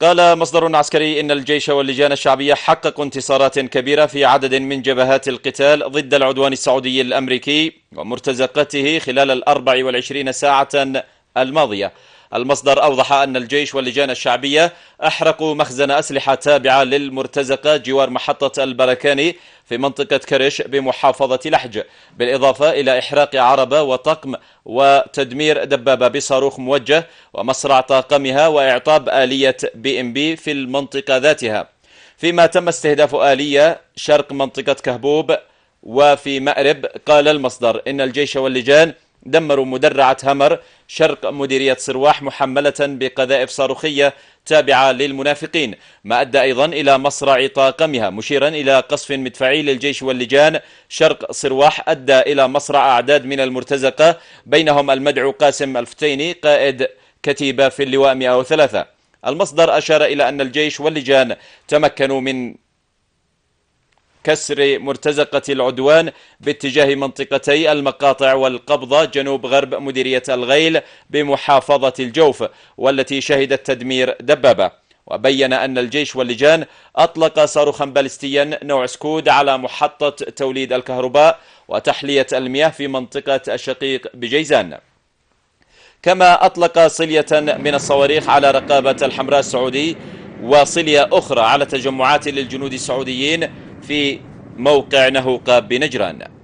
قال مصدر عسكري إن الجيش واللجان الشعبية حققوا انتصارات كبيرة في عدد من جبهات القتال ضد العدوان السعودي الأمريكي ومرتزقته خلال الأربع والعشرين ساعة الماضية المصدر أوضح أن الجيش واللجان الشعبية أحرقوا مخزن أسلحة تابعة للمرتزقة جوار محطة البركاني في منطقة كرش بمحافظة لحج بالإضافة إلى إحراق عربة وطقم وتدمير دبابة بصاروخ موجه ومصرع طاقمها وإعطاب آلية بي ام بي في المنطقة ذاتها فيما تم استهداف آلية شرق منطقة كهبوب وفي مأرب قال المصدر إن الجيش واللجان دمروا مدرعة همر شرق مديرية سرواح محملة بقذائف صاروخية تابعة للمنافقين ما أدى أيضا إلى مصرع طاقمها مشيرا إلى قصف مدفعي للجيش واللجان شرق صرواح أدى إلى مصرع أعداد من المرتزقة بينهم المدعو قاسم الفتيني قائد كتيبة في اللواء 103 المصدر أشار إلى أن الجيش واللجان تمكنوا من كسر مرتزقة العدوان باتجاه منطقتي المقاطع والقبضة جنوب غرب مديرية الغيل بمحافظة الجوف والتي شهدت تدمير دبابة وبين أن الجيش واللجان أطلق صاروخا باليستيا نوع سكود على محطة توليد الكهرباء وتحلية المياه في منطقة الشقيق بجيزان كما أطلق صلية من الصواريخ على رقابة الحمراء السعودي وصلية أخرى على تجمعات للجنود السعوديين في موقع نهوقاب بنجران